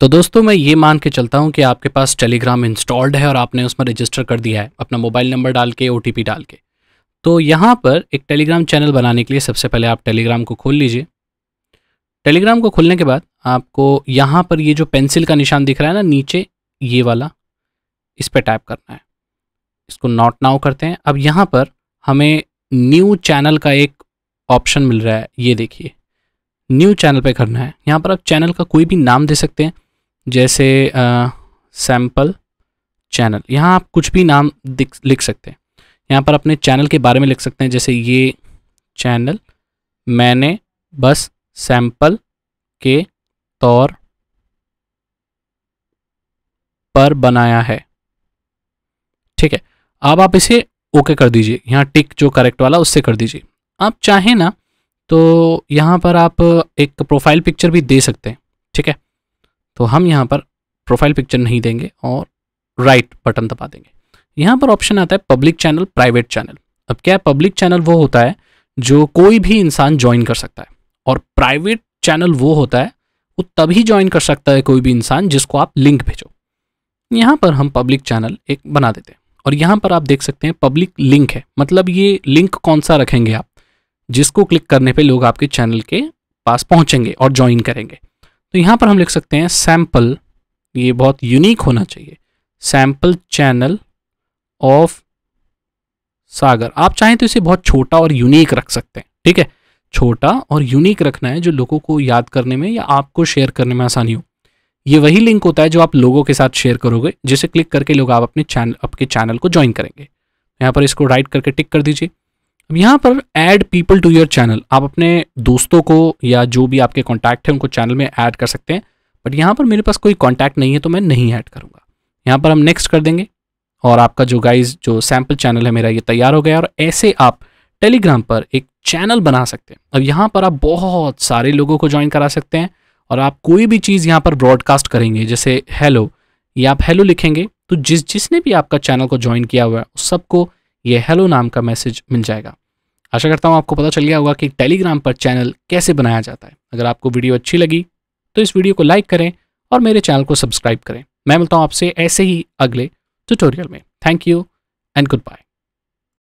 तो दोस्तों मैं ये मान के चलता हूँ कि आपके पास टेलीग्राम इंस्टॉल्ड है और आपने उसमें रजिस्टर कर दिया है अपना मोबाइल नंबर डाल के ओ डाल के तो यहाँ पर एक टेलीग्राम चैनल बनाने के लिए सबसे पहले आप टेलीग्राम को खोल लीजिए टेलीग्राम को खोलने के बाद आपको यहाँ पर ये जो पेंसिल का निशान दिख रहा है ना नीचे ये वाला इस पर टाइप करना है इसको नॉट नाउ करते हैं अब यहाँ पर हमें न्यू चैनल का एक ऑप्शन मिल रहा है ये देखिए न्यू चैनल पे करना है यहाँ पर आप चैनल का कोई भी नाम दे सकते हैं जैसे सैम्पल चैनल यहाँ आप कुछ भी नाम लिख सकते हैं यहाँ पर अपने चैनल के बारे में लिख सकते हैं जैसे ये चैनल मैंने बस सैंपल के तौर पर बनाया है ठीक है अब आप इसे ओके कर दीजिए यहाँ टिक जो करेक्ट वाला उससे कर दीजिए आप चाहें ना तो यहाँ पर आप एक प्रोफाइल पिक्चर भी दे सकते हैं ठीक है तो हम यहाँ पर प्रोफाइल पिक्चर नहीं देंगे और राइट बटन दबा देंगे यहाँ पर ऑप्शन आता है पब्लिक चैनल प्राइवेट चैनल अब क्या पब्लिक चैनल वो होता है जो कोई भी इंसान ज्वाइन कर सकता है और प्राइवेट चैनल वो होता है वो तभी ज्वाइन कर सकता है कोई भी इंसान जिसको आप लिंक भेजो यहाँ पर हम पब्लिक चैनल एक बना देते हैं और यहाँ पर आप देख सकते हैं पब्लिक लिंक है मतलब ये लिंक कौन सा रखेंगे आप जिसको क्लिक करने पे लोग आपके चैनल के पास पहुँचेंगे और ज्वाइन करेंगे तो यहाँ पर हम लिख सकते हैं सैम्पल ये बहुत यूनिक होना चाहिए सैम्पल चैनल ऑफ सागर आप चाहें तो इसे बहुत छोटा और यूनिक रख सकते हैं ठीक है छोटा और यूनिक रखना है जो लोगों को याद करने में या आपको शेयर करने में आसानी हो ये वही लिंक होता है जो आप लोगों के साथ शेयर करोगे जिसे क्लिक करके लोग आप अपने चैनल आपके चैनल को ज्वाइन करेंगे यहाँ पर इसको राइट करके टिक कर दीजिए अब यहाँ पर add people to your channel आप अपने दोस्तों को या जो भी आपके कॉन्टैक्ट हैं उनको चैनल में ऐड कर सकते हैं बट यहाँ पर मेरे पास कोई कॉन्टैक्ट नहीं है तो मैं नहीं ऐड करूँगा यहाँ पर हम नेक्स्ट कर देंगे और आपका जो गाइज जो सैम्पल चैनल है मेरा ये तैयार हो गया और ऐसे आप टेलीग्राम पर एक चैनल बना सकते हैं अब यहाँ पर आप बहुत सारे लोगों को ज्वाइन करा सकते हैं और आप कोई भी चीज़ यहाँ पर ब्रॉडकास्ट करेंगे जैसे हेलो या आप हेलो लिखेंगे तो जिस जिसने भी आपका चैनल को ज्वाइन किया हुआ है उस सबको ये हेलो नाम का मैसेज मिल जाएगा आशा करता हूँ आपको पता चल गया होगा कि टेलीग्राम पर चैनल कैसे बनाया जाता है अगर आपको वीडियो अच्छी लगी तो इस वीडियो को लाइक करें और मेरे चैनल को सब्सक्राइब करें मैं मिलता हूँ आपसे ऐसे ही अगले ट्यूटोरियल में thank you and good bye